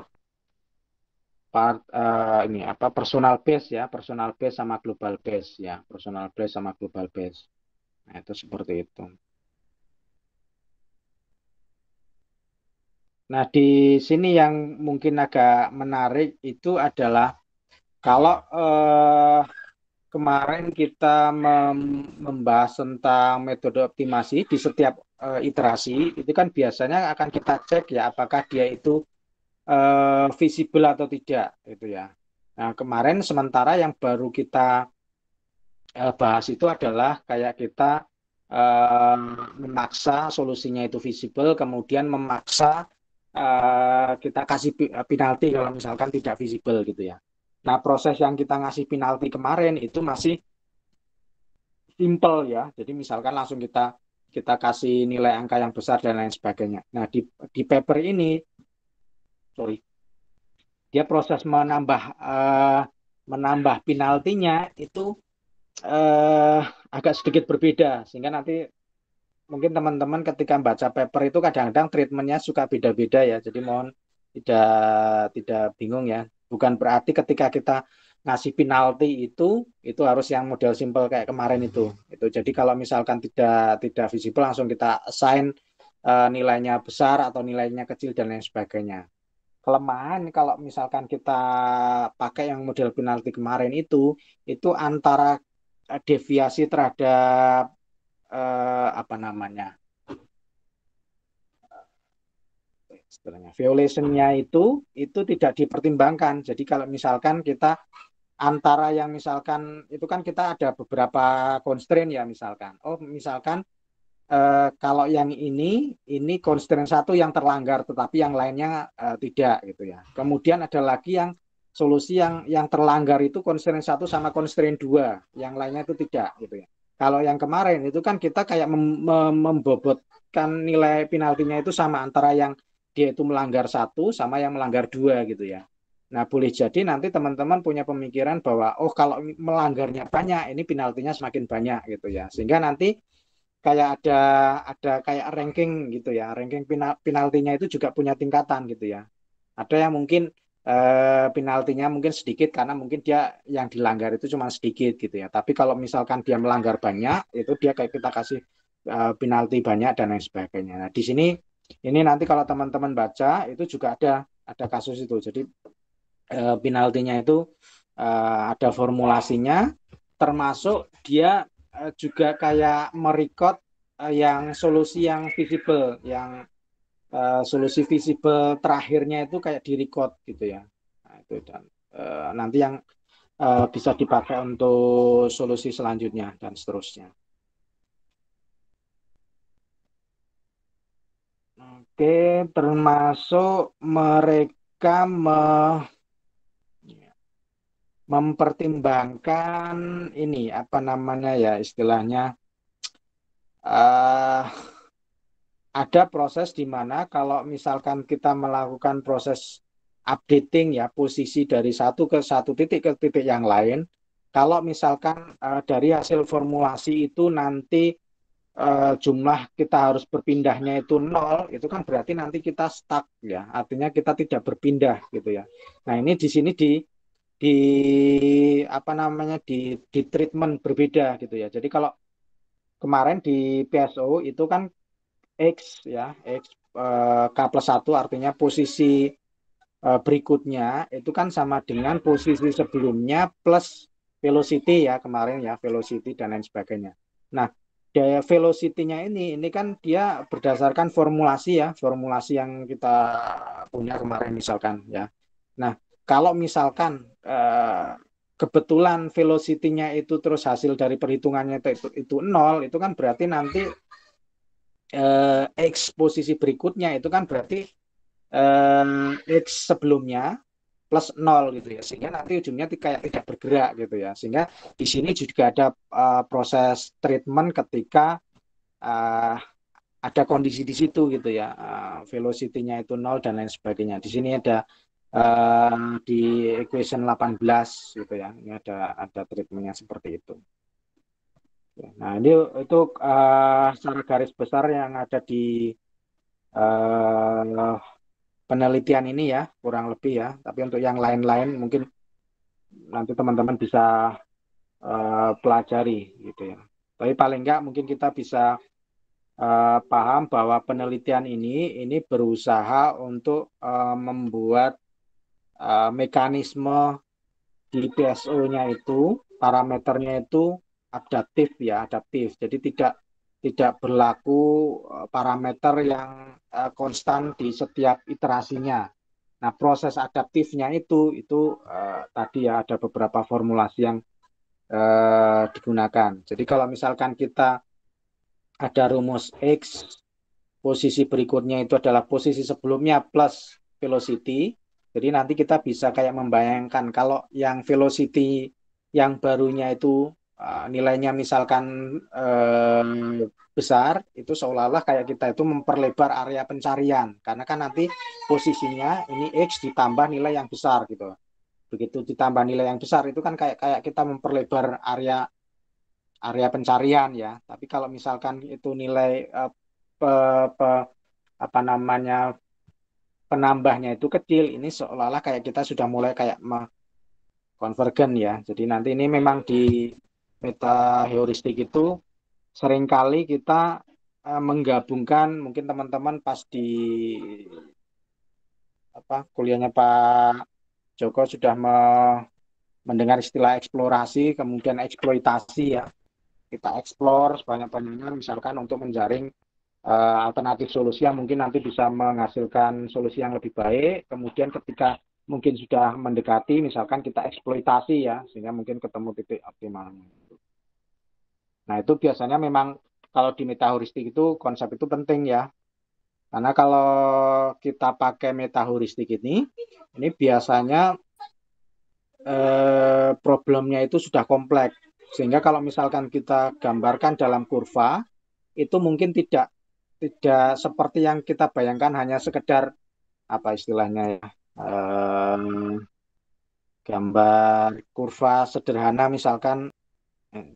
Speaker 1: part eh, ini apa personal base ya, personal base sama global base ya, personal base sama global base. Nah, itu seperti itu. Nah, di sini yang mungkin agak menarik itu adalah kalau eh, kemarin kita mem membahas tentang metode optimasi di setiap eh, iterasi, itu kan biasanya akan kita cek ya apakah dia itu eh, visible atau tidak, itu ya. Nah, kemarin sementara yang baru kita eh, bahas itu adalah kayak kita eh, memaksa solusinya itu visible, kemudian memaksa uh, kita kasih eh, penalti kalau misalkan tidak visible gitu ya. Nah proses yang kita ngasih penalti kemarin itu masih simple ya. Jadi misalkan langsung kita kita kasih nilai angka yang besar dan lain sebagainya. Nah di di paper ini, sorry, dia proses menambah uh, menambah penaltinya itu uh, agak sedikit berbeda sehingga nanti mungkin teman-teman ketika baca paper itu kadang-kadang treatmentnya suka beda-beda ya. Jadi mohon tidak tidak bingung ya. Bukan berarti ketika kita ngasih penalti itu itu harus yang model simple kayak kemarin itu. Itu jadi kalau misalkan tidak tidak visible langsung kita assign uh, nilainya besar atau nilainya kecil dan lain sebagainya. Kelemahan kalau misalkan kita pakai yang model penalti kemarin itu itu antara eh, deviasi terhadap uh, apa namanya eh, istilahnya violationnya itu itu tidak dipertimbangkan jadi kalau misalkan kita antara yang misalkan itu kan kita ada beberapa constraint ya misalkan oh misalkan uh, kalau yang ini ini constraint satu yang terlanggar tetapi yang lainnya uh, tidak gitu ya kemudian ada lagi yang solusi yang yang terlanggar itu constraint satu sama constraint dua yang lainnya itu tidak gitu ya kalau yang kemarin itu kan kita kayak mem membobotkan nilai penaltinya itu sama antara yang dia itu melanggar satu sama yang melanggar dua gitu ya. Nah boleh jadi nanti teman-teman punya pemikiran bahwa oh kalau melanggarnya banyak ini penaltinya semakin banyak gitu ya. Sehingga nanti kayak ada ada kayak ranking gitu ya. Ranking penaltinya itu juga punya tingkatan gitu ya. Ada yang mungkin Eh, penaltinya mungkin sedikit karena mungkin dia yang dilanggar itu cuma sedikit gitu ya. Tapi kalau misalkan dia melanggar banyak, itu dia kayak kita kasih eh, penalti banyak dan lain sebagainya. Nah, di sini ini nanti kalau teman-teman baca itu juga ada ada kasus itu. Jadi eh, penaltinya itu eh, ada formulasinya termasuk dia eh, juga kayak merekod yang solusi yang visible yang uh, solusi visible terakhirnya itu kayak di record gitu ya nah, itu dan uh, nanti yang uh, bisa dipakai untuk solusi selanjutnya dan seterusnya Oke, termasuk mereka me mempertimbangkan ini apa namanya ya istilahnya uh, ada proses di mana kalau misalkan kita melakukan proses updating ya posisi dari satu ke satu titik ke titik yang lain, kalau misalkan uh, dari hasil formulasi itu nanti uh, jumlah kita harus berpindahnya itu nol, itu kan berarti nanti kita stuck ya, artinya kita tidak berpindah gitu ya. Nah ini di sini di di apa namanya di di treatment berbeda gitu ya. Jadi kalau kemarin di PSO itu kan X ya, X uh, K plus 1 artinya posisi uh, berikutnya itu kan sama dengan posisi sebelumnya plus velocity ya kemarin ya, velocity dan lain sebagainya. Nah, daya velocity-nya ini ini kan dia berdasarkan formulasi ya, formulasi yang kita punya kemarin misalkan ya. Nah, kalau misalkan eh, kebetulan velocity-nya itu terus hasil dari perhitungannya itu, itu nol, itu kan berarti nanti eh, eksposisi berikutnya itu kan berarti eh, x sebelumnya plus nol gitu ya sehingga nanti ujungnya kayak tidak bergerak gitu ya sehingga di sini juga ada uh, proses treatment ketika uh, ada kondisi di situ gitu ya uh, velocity-nya itu nol dan lain sebagainya di sini ada uh, di equation 18 gitu ya ini ada ada treatmentnya seperti itu Nah, ini itu uh, eh, secara garis besar yang ada di uh, penelitian ini ya, kurang lebih ya. Tapi untuk yang lain-lain mungkin nanti teman-teman bisa uh, pelajari gitu ya. Tapi paling enggak mungkin kita bisa uh, paham bahwa penelitian ini ini berusaha untuk uh, membuat uh, mekanisme di PSO-nya itu, parameternya itu adaptif ya adaptif jadi tidak tidak berlaku eh, parameter yang uh, konstan di setiap iterasinya nah proses adaptifnya itu itu uh, tadi ya ada beberapa formulasi yang uh, digunakan jadi kalau misalkan kita ada rumus x posisi berikutnya itu adalah posisi sebelumnya plus velocity jadi nanti kita bisa kayak membayangkan kalau yang velocity yang barunya itu Ah, nilainya misalkan uh, besar itu seolah-olah kayak kita itu memperlebar area pencarian karena kan nanti posisinya ini x ditambah nilai yang besar gitu begitu ditambah nilai yang besar itu kan kayak kayak kita memperlebar area area pencarian ya tapi kalau misalkan itu nilai uh, pe, pe, apa namanya penambahnya itu kecil ini seolah-olah kayak kita sudah mulai kayak konvergen ya jadi nanti ini memang di Meta heuristik itu seringkali kita eh, menggabungkan mungkin teman-teman pas di apa kuliahnya Pak Joko sudah me, mendengar istilah eksplorasi kemudian eksploitasi ya kita eksplor sebanyak-banyaknya misalkan untuk menjaring uh, alternatif solusi yang mungkin nanti bisa menghasilkan solusi yang lebih baik kemudian ketika mungkin sudah mendekati misalkan kita eksploitasi ya sehingga mungkin ketemu titik optimalnya Nah, itu biasanya memang kalau di metahoristik itu konsep itu penting ya. Karena kalau kita pakai metahoristik ini, ini biasanya eh, problemnya itu sudah kompleks. Sehingga kalau misalkan kita gambarkan dalam kurva, itu mungkin tidak tidak seperti yang kita bayangkan hanya sekedar apa istilahnya ya. um, gambar kurva sederhana misalkan eh,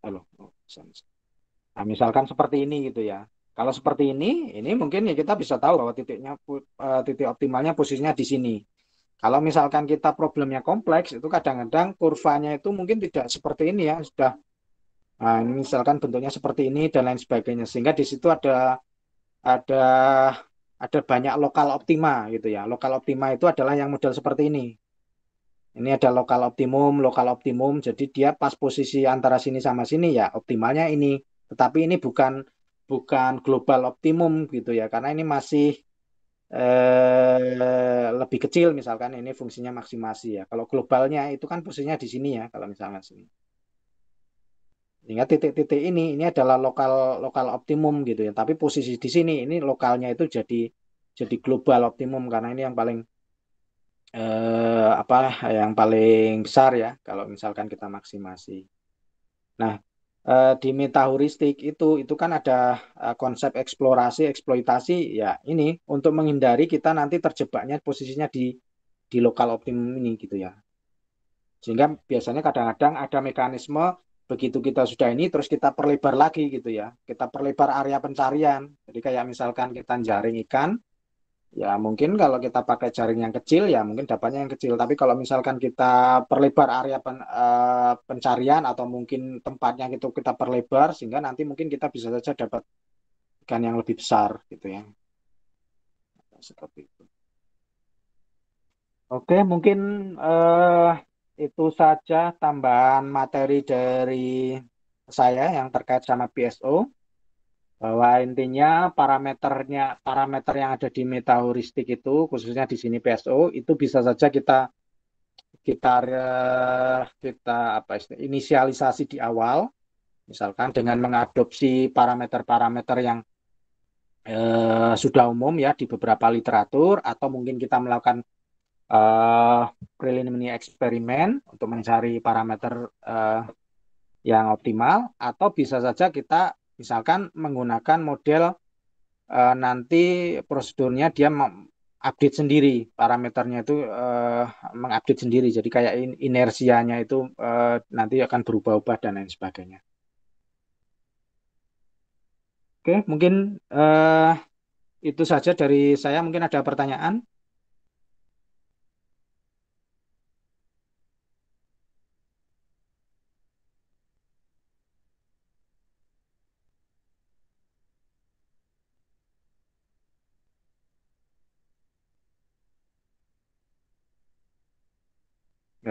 Speaker 1: Halo. Gitu oh, nah, misalkan seperti ini gitu ya. Kalau seperti ini, ini mungkin ya kita bisa tahu bahwa titiknya eh, titik optimalnya posisinya di sini. Kalau misalkan kita problemnya kompleks, itu kadang-kadang kurvanya itu mungkin tidak seperti ini ya, sudah nah, misalkan bentuknya seperti ini dan lain sebagainya. Sehingga di situ ada ada ada banyak lokal optima gitu ya. Lokal optima itu adalah yang model seperti ini. Ini ada lokal optimum, lokal optimum. Jadi dia pas posisi antara sini sama sini ya optimalnya ini. Tetapi ini bukan bukan global optimum gitu ya karena ini masih eh, lebih kecil misalkan ini fungsinya maksimasi ya. Kalau globalnya itu kan posisinya di sini ya kalau misalnya sini. Sehingga titik-titik ini ini adalah lokal lokal optimum gitu ya. Tapi posisi di sini ini lokalnya itu jadi jadi global optimum karena ini yang paling eh, apa yang paling besar ya kalau misalkan kita maksimasi. Nah, eh, di metaheuristik itu itu kan ada eh, konsep eksplorasi, eksploitasi ya ini untuk menghindari kita nanti terjebaknya posisinya di di lokal optimum ini gitu ya. Sehingga biasanya kadang-kadang ada mekanisme begitu kita sudah ini terus kita perlebar lagi gitu ya kita perlebar area pencarian jadi kayak misalkan kita jaring ikan Ya mungkin kalau kita pakai jaring yang kecil ya mungkin dapatnya yang kecil. Tapi kalau misalkan kita perlebar area pen, uh, pencarian atau mungkin tempatnya gitu kita perlebar sehingga nanti mungkin kita bisa saja dapat ikan yang lebih besar gitu ya. Seperti itu. Oke mungkin uh, itu saja tambahan materi dari saya yang terkait sama PSO bahwa intinya parameternya parameter yang ada di meta itu khususnya di sini PSO itu bisa saja kita kita eh, kita apa istilah, inisialisasi di awal misalkan dengan mengadopsi parameter-parameter yang eh, sudah umum ya di beberapa literatur atau mungkin kita melakukan eh, preliminary eksperimen untuk mencari parameter eh, yang optimal atau bisa saja kita Misalkan menggunakan model uh, nanti prosedurnya dia update sendiri parameternya itu uh, mengupdate sendiri jadi kayak in inersianya itu uh, nanti akan berubah-ubah dan lain sebagainya oke mungkin uh, itu saja dari saya mungkin ada pertanyaan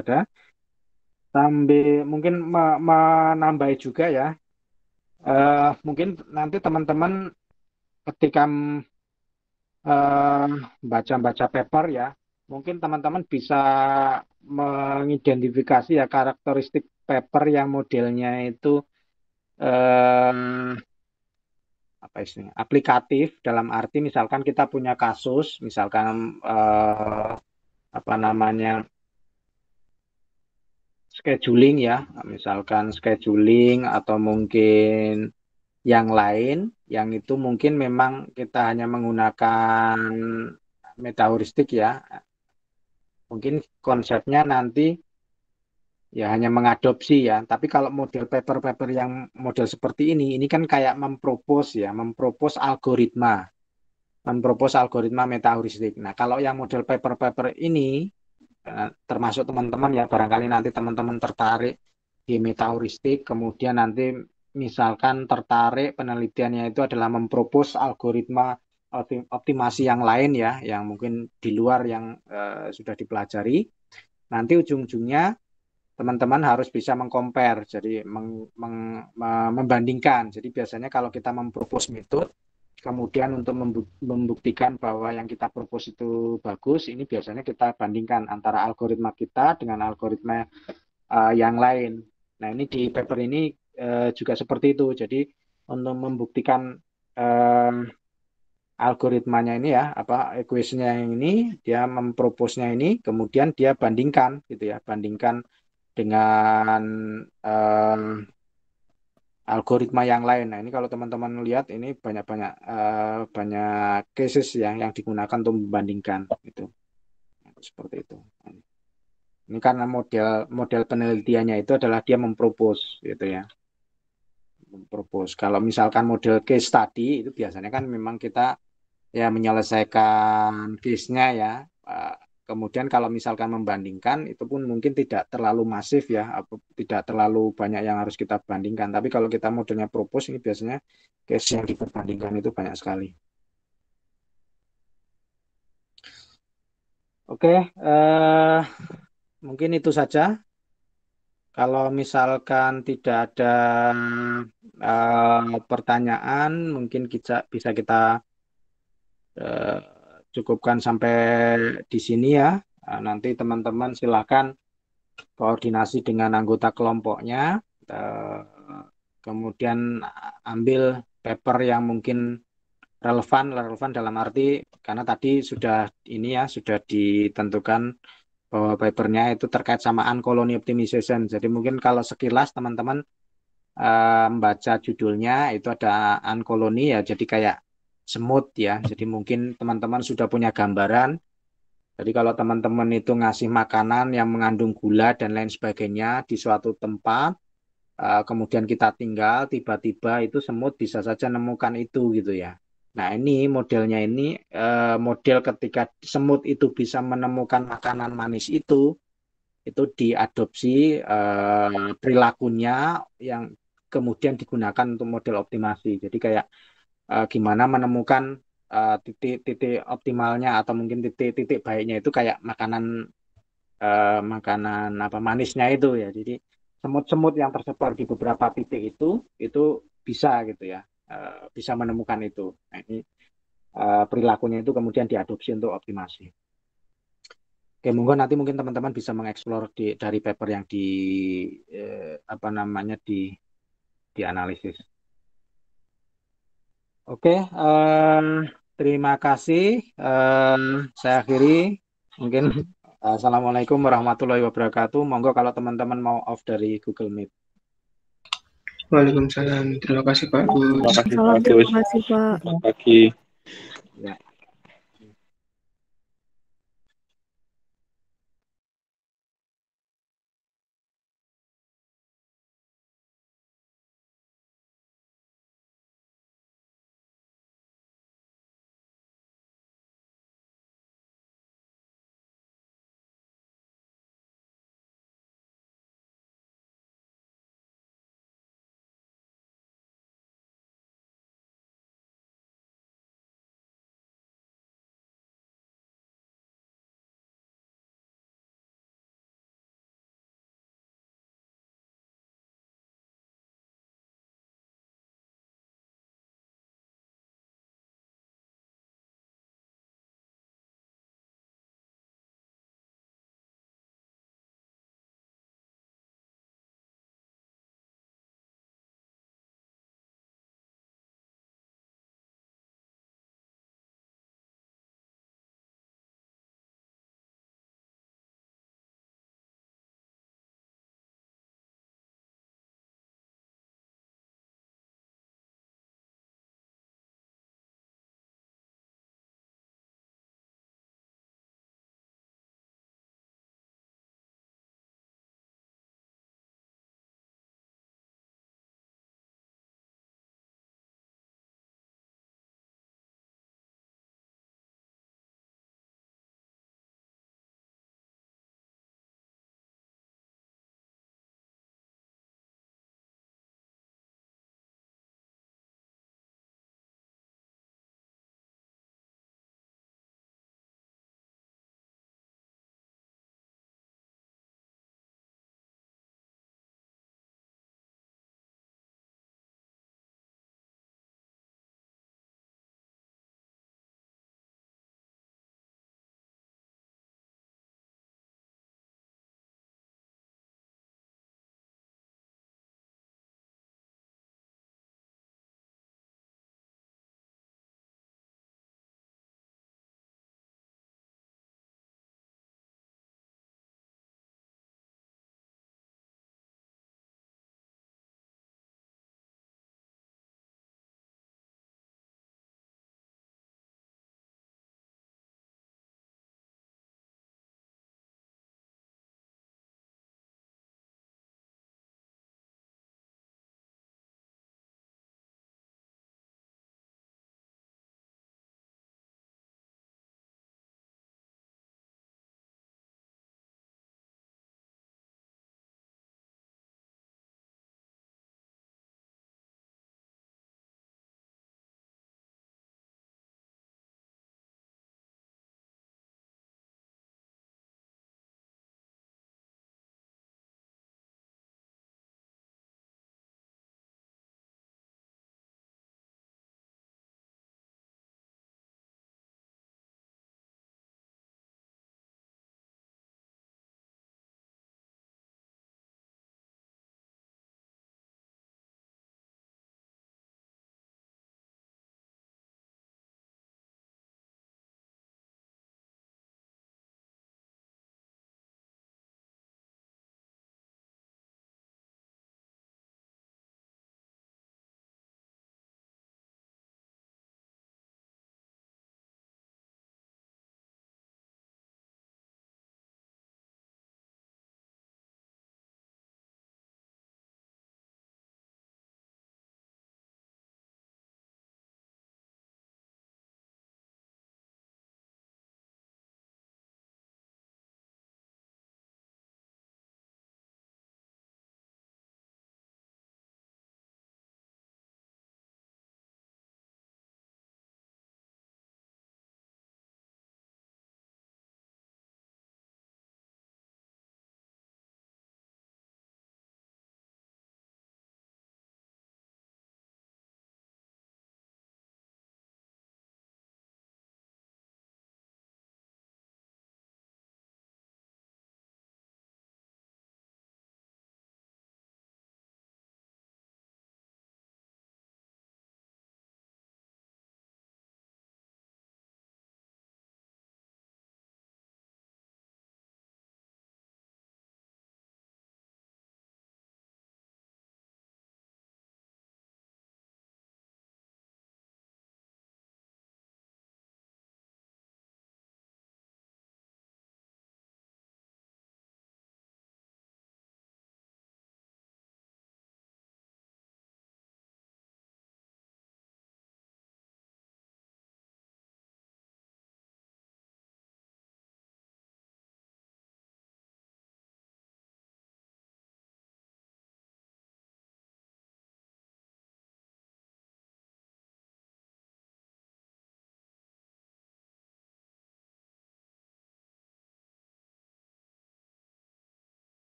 Speaker 1: ada sambil mungkin me menambah juga ya uh, mungkin nanti teman-teman ketika eh, baca-baca uh, paper ya mungkin teman-teman bisa mengidentifikasi ya karakteristik paper yang modelnya itu uh, apa istilahnya aplikatif dalam arti misalkan kita punya kasus misalkan uh, apa namanya scheduling ya, misalkan scheduling atau mungkin yang lain, yang itu mungkin memang kita hanya menggunakan metaheuristik ya. Mungkin konsepnya nanti ya hanya mengadopsi ya. Tapi kalau model paper-paper yang model seperti ini, ini kan kayak mempropos ya, mempropos algoritma, mempropos algoritma metaheuristik. Nah kalau yang model paper-paper ini Eh, termasuk teman-teman ya barangkali nanti teman-teman tertarik di tauristik, kemudian nanti misalkan tertarik penelitiannya itu adalah mempropos algoritma optimasi yang lain ya, yang mungkin di luar yang uh, sudah dipelajari. Nanti ujung-ujungnya teman-teman harus bisa mengcompare jadi meng, meng, membandingkan. Jadi biasanya kalau kita mempropos metode, kemudian untuk membuktikan bahwa yang kita propose itu bagus, ini biasanya kita bandingkan antara algoritma kita dengan algoritma uh, yang lain. Nah, ini di paper ini uh, juga seperti itu. Jadi, untuk membuktikan uh, algoritmanya ini ya, apa equation equationnya ini, dia memproposnya ini, kemudian dia bandingkan gitu ya, bandingkan dengan uh, algoritma yang lain. Nah, ini kalau teman-teman lihat ini banyak-banyak uh, banyak cases yang yang digunakan untuk membandingkan itu. Nah, seperti itu. Ini karena model model penelitiannya itu adalah dia mempropos gitu ya. Mempropos. Kalau misalkan model case tadi itu biasanya kan memang kita ya menyelesaikan case-nya ya uh, Kemudian kalau misalkan membandingkan itu pun mungkin tidak terlalu masif ya, tidak terlalu banyak yang harus kita bandingkan. Tapi kalau kita modelnya propose ini biasanya case yang diperbandingkan itu banyak sekali. Oke, eh, mungkin itu saja. Kalau misalkan tidak ada eh, pertanyaan, mungkin kita bisa kita eh, cukupkan sampai di sini ya. Nah, nanti teman-teman silahkan koordinasi dengan anggota kelompoknya, eh, kemudian ambil paper yang mungkin relevan, relevan dalam arti karena tadi sudah ini ya sudah ditentukan bahwa papernya itu terkait sama uncolony optimization. Jadi mungkin kalau sekilas teman-teman eh, membaca judulnya itu ada uncolony ya, jadi kayak semut ya. Jadi mungkin teman-teman sudah punya gambaran. Jadi kalau teman-teman itu ngasih makanan yang mengandung gula dan lain sebagainya di suatu tempat, eh, kemudian kita tinggal, tiba-tiba itu semut bisa saja nemukan itu gitu ya. Nah ini modelnya ini eh, model ketika semut itu bisa menemukan makanan manis itu, itu diadopsi eh, perilakunya yang kemudian digunakan untuk model optimasi. Jadi kayak uh, gimana menemukan titik-titik eh, uh, optimalnya atau mungkin titik-titik baiknya itu kayak makanan uh, makanan apa manisnya itu ya. Jadi semut-semut yang tersebar di beberapa titik itu itu bisa gitu ya, uh, bisa menemukan itu. Nah, ini uh, perilakunya itu kemudian diadopsi untuk optimasi. Oke, monggo nanti mungkin teman-teman bisa mengeksplor di, dari paper yang di uh, apa namanya di dianalisis. Oke, uh, terima kasih. Uh, saya akhiri. Mungkin eh, Assalamualaikum warahmatullahi wabarakatuh. Monggo kalau teman-teman mau off dari Google Meet. Waalaikumsalam. Terima kasih Pak Terima kasih Pak Terima kasih Pak. Terima kasih. Ya.